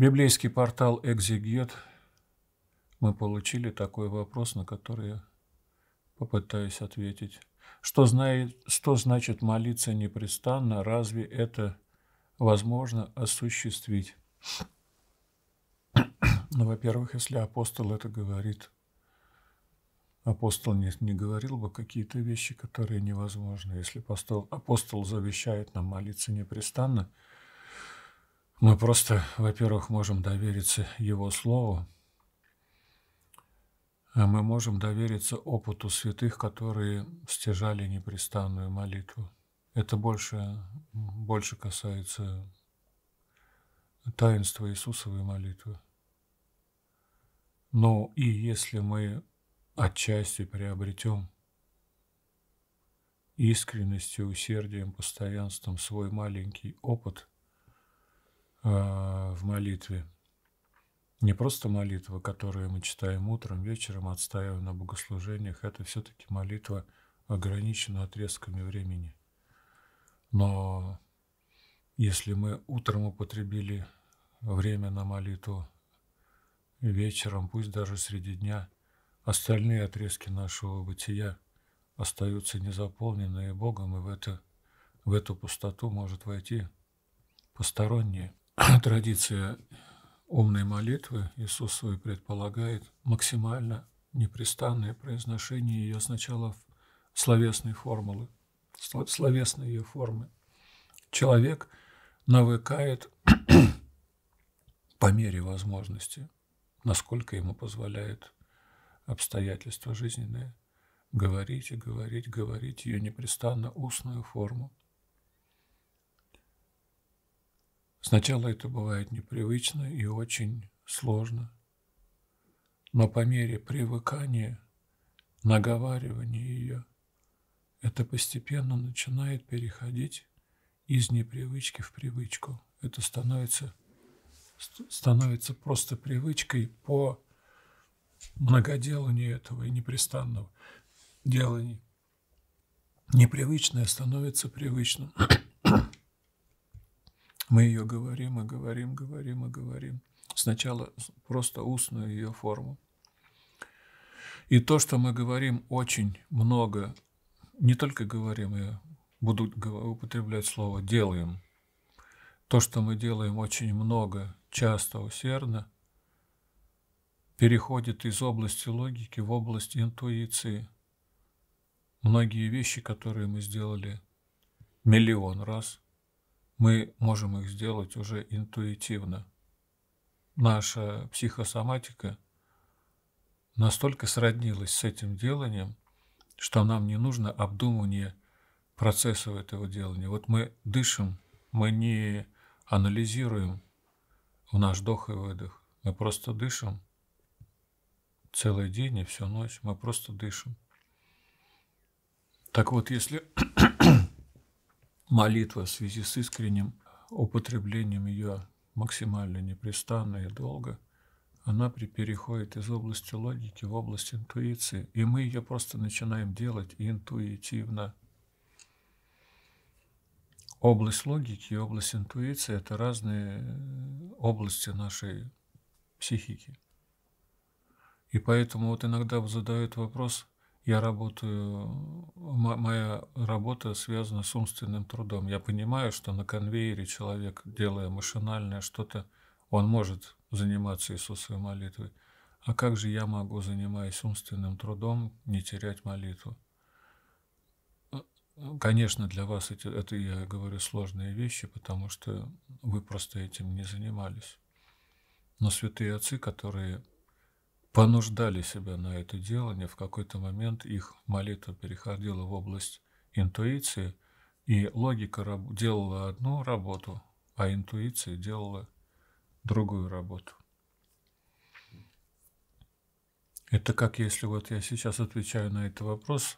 Библейский портал «Экзегет» мы получили такой вопрос, на который я попытаюсь ответить. Что, знает, что значит молиться непрестанно? Разве это возможно осуществить? Ну, во-первых, если апостол это говорит, апостол не, не говорил бы какие-то вещи, которые невозможны. Если апостол, апостол завещает нам молиться непрестанно – мы просто, во-первых, можем довериться Его Слову, а мы можем довериться опыту святых, которые стяжали непрестанную молитву. Это больше, больше касается таинства Иисусовой молитвы. Но и если мы отчасти приобретем искренностью, усердием, постоянством свой маленький опыт, а, в молитве. Не просто молитва, которую мы читаем утром, вечером, отстаиваем на богослужениях, это все-таки молитва ограничена отрезками времени. Но если мы утром употребили время на молитву, вечером, пусть даже среди дня, остальные отрезки нашего бытия остаются незаполненные Богом, и в, это, в эту пустоту может войти посторонние традиция умной молитвы Иисусовой предполагает максимально непрестанное произношение ее сначала в словесной формулы, словесной ее формы. Человек навыкает по мере возможности, насколько ему позволяет обстоятельства жизненные, говорить и говорить, говорить ее непрестанно устную форму. Сначала это бывает непривычно и очень сложно, но по мере привыкания, наговаривания ее, это постепенно начинает переходить из непривычки в привычку. Это становится, становится просто привычкой по многоделанию этого и непрестанного деланию Непривычное становится привычным. Мы ее говорим и говорим, говорим и говорим. Сначала просто устную ее форму. И то, что мы говорим очень много, не только говорим, я буду употреблять слово «делаем». То, что мы делаем очень много, часто, усердно, переходит из области логики в область интуиции. Многие вещи, которые мы сделали миллион раз – мы можем их сделать уже интуитивно. Наша психосоматика настолько сроднилась с этим деланием, что нам не нужно обдумывание процессов этого делания. Вот мы дышим, мы не анализируем в наш вдох и выдох. Мы просто дышим целый день и всю ночь. Мы просто дышим. Так вот, если молитва в связи с искренним употреблением ее максимально непрестанно и долго, она переходит из области логики в область интуиции, и мы ее просто начинаем делать интуитивно. Область логики и область интуиции – это разные э, области нашей психики. И поэтому вот иногда задают вопрос – я работаю, моя работа связана с умственным трудом. Я понимаю, что на конвейере человек, делая машинальное что-то, он может заниматься Иисусовой молитвой. А как же я могу, занимаясь умственным трудом, не терять молитву? Э, ну, конечно, для вас эти, это, я говорю, сложные вещи, потому что вы просто этим не занимались. Но святые отцы, которые понуждали себя на это делание, в какой-то момент их молитва переходила в область интуиции, и логика делала одну работу, а интуиция делала другую работу. Это как если вот я сейчас отвечаю на этот вопрос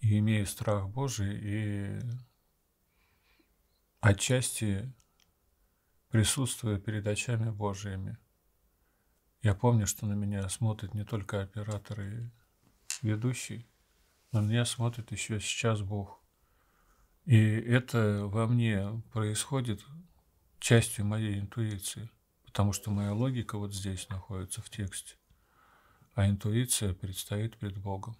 и имею страх Божий, и отчасти присутствую перед очами Божьими. Я помню, что на меня смотрят не только операторы и ведущий, на меня смотрит еще сейчас Бог. И это во мне происходит частью моей интуиции, потому что моя логика вот здесь находится в тексте, а интуиция предстоит перед Богом.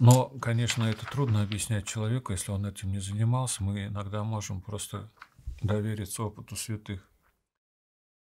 Но, конечно, это трудно объяснять человеку, если он этим не занимался. Мы иногда можем просто довериться опыту святых.